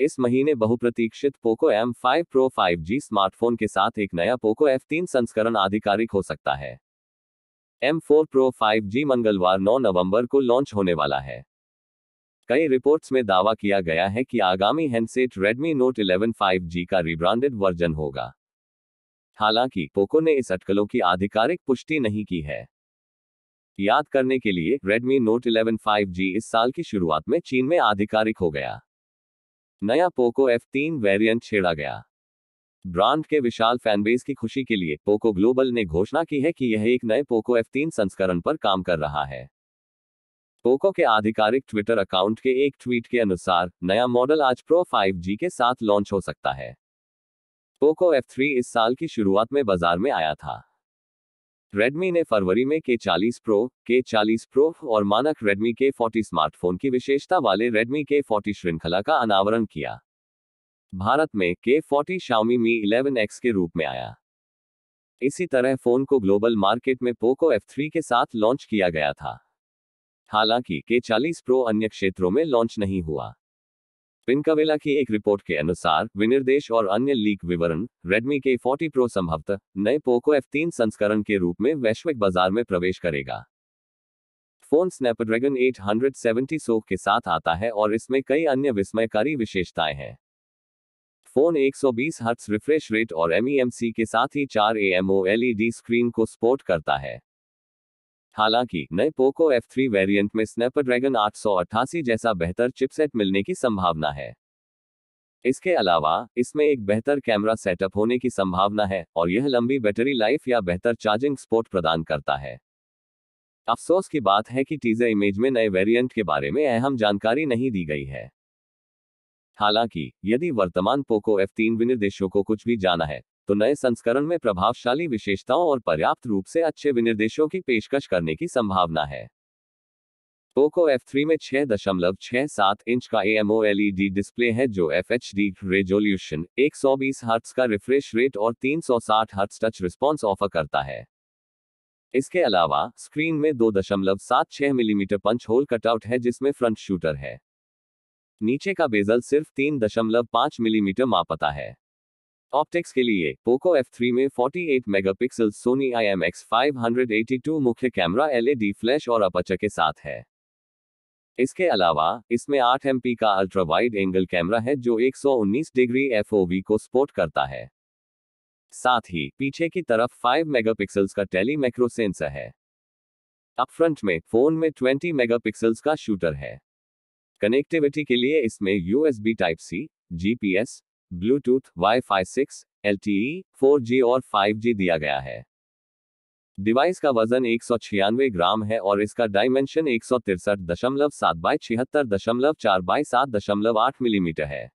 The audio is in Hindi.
इस महीने बहुप्रतीक्षित Poco M five pro five G smartphone के साथ एक नया पोको एफ तीन संस्करण आधिकारिक हो सकता है M four pro five G मंगलवार 9 नवंबर को लॉन्च होने वाला है कई रिपोर्ट्स में दावा किया गया है कि आगामी हैंडसेट Redmi Note 11 5G का रिब्रांडेड वर्जन होगा हालांकि पोको ने इस अटकलों की आधिकारिक पुष्टि नहीं की है याद करने के लिए Redmi Note 11 5G इस साल की शुरुआत में चीन में आधिकारिक हो गया नया पोको एफ तीन वेरियंट छेड़ा गया ब्रांड के विशाल फैनबेस की खुशी के लिए पोको ग्लोबल ने घोषणा की है कि यह एक नए पोको एफ तीन संस्करण पर काम कर रहा है पोको के आधिकारिक ट्विटर अकाउंट के एक ट्वीट के अनुसार नया मॉडल आज प्रो 5G के साथ लॉन्च हो सकता है पोको F3 इस साल की शुरुआत में बाजार में आया था रेडमी ने फरवरी में के Pro, प्रो के प्रो और मानक रेडमी के स्मार्टफोन की विशेषता वाले रेडमी के श्रृंखला का अनावरण किया भारत में के Xiaomi Mi मी 11X के रूप में आया इसी तरह फोन को ग्लोबल मार्केट में पोको F3 के साथ लॉन्च किया गया था हालांकि के Pro प्रो अन्य क्षेत्रों में लॉन्च नहीं हुआ पिनकावेला की एक रिपोर्ट के अनुसार विनिर्देश और अन्य लीक विवरण रेडमी के Pro प्रो संभवतः नए पोको F3 संस्करण के रूप में वैश्विक बाजार में प्रवेश करेगा फोन स्नैपड्रैगन 870 सो के साथ आता है और इसमें कई अन्य विस्मयकारी विशेषताएं हैं फोन 120 हर्ट्स रिफ्रेश रेट और एम e के साथ ही चार ए एम स्क्रीन को सपोर्ट करता है हालांकि नए पोको F3 वेरिएंट में स्नैपड्रैगन 888 जैसा बेहतर चिपसेट मिलने की संभावना है इसके अलावा इसमें एक बेहतर कैमरा सेटअप होने की संभावना है और यह लंबी बैटरी लाइफ या बेहतर चार्जिंग स्पोर्ट प्रदान करता है अफसोस की बात है कि टीजर इमेज में नए वेरिएंट के बारे में अहम जानकारी नहीं दी गई है हालांकि यदि वर्तमान पोको F3 विनिर्देशों को कुछ भी जाना है तो नए संस्करण में प्रभावशाली विशेषताओं और पर्याप्त रूप से अच्छे विनिर्देशों की पेशकश करने की संभावना है पोको F3 में 6.67 इंच का AMO LED डिस्प्ले है जो FHD रेजोल्यूशन 120 हर्ट्ज का रिफ्रेश रेट और 360 हर्ट्ज टच रिस्पॉन्स ऑफर करता है इसके अलावा स्क्रीन में 2.76 मिलीमीटर पंच होल कटआउट है जिसमें फ्रंट शूटर है नीचे का बेजल सिर्फ 3.5 मिलीमीटर मापता है ऑप्टिक्स के लिए पोको F3 में 48 मेगापिक्सल सोनी IMX 582 मुख्य कैमरा एलईडी फ्लैश और अपचर के साथ है इसके अलावा इसमें 8 एम का अल्ट्रा वाइड एंगल कैमरा है जो 119 डिग्री एफ को सपोर्ट करता है साथ ही पीछे की तरफ 5 मेगापिक्सल का टेली मैक्रो सेंसर है अप फ्रंट में फोन में 20 मेगापिक्सल का शूटर है कनेक्टिविटी के लिए इसमें USB type C GPS Bluetooth WiFi 6, LTE, 4G और 5G दिया गया है डिवाइस का वजन एक ग्राम है और इसका डायमेंशन एक सौ तिरसठ दशमलव सात बाई छिहत्तर दशमलव चार बाई सात दशमलव आठ मिलीमीटर है